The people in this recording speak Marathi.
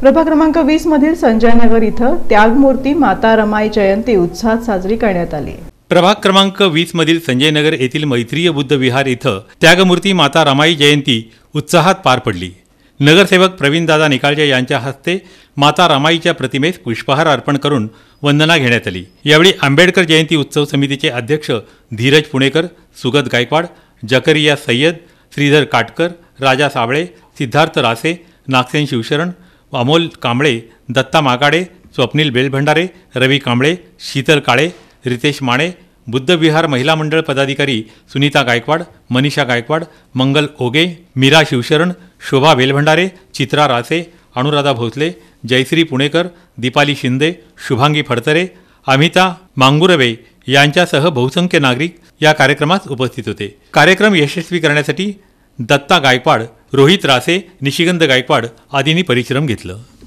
प्रभाग क्रमांक वीस मधील संजय नगर इथं त्यागमूर्ती माता रमाई जयंती उत्साहात साजरी करण्यात आली प्रभाग क्रमांक वीस मधील संजय नगर येथील मैत्रीय बुद्ध विहार इथं त्यागमूर्ती माता रमाई जयंती उत्साहात पार पडली नगरसेवक प्रवीणदादा निकाळजे यांच्या हस्ते माता रमाईच्या प्रतिमेस पुष्पहार अर्पण करून वंदना घेण्यात आली यावेळी आंबेडकर जयंती उत्सव समितीचे अध्यक्ष धीरज पुणेकर सुगत गायकवाड जकरिया सय्यद श्रीधर काटकर राजा साबळे सिद्धार्थ रासे नागसेन शिवशरण अमोल कांबळे दत्ता मागाडे स्वप्नील बेलभंडारे रवी कांबळे शीतल काळे रितेश माणे बुद्धविहार महिला मंडळ पदाधिकारी सुनीता गायकवाड मनीषा गायकवाड मंगल ओगे मीरा शिवशरण शोभा बेलभंडारे चित्रा रासे अनुराधा भोसले जयश्री पुणेकर दीपाली शिंदे शुभांगी फडतरे अमिता मांगुरवे यांच्यासह बहुसंख्य नागरिक या कार्यक्रमात उपस्थित होते कार्यक्रम यशस्वी करण्यासाठी दत्ता गायकवाड रोहित रासे निशिगंध गायकवाड आदींनी परिश्रम घेतलं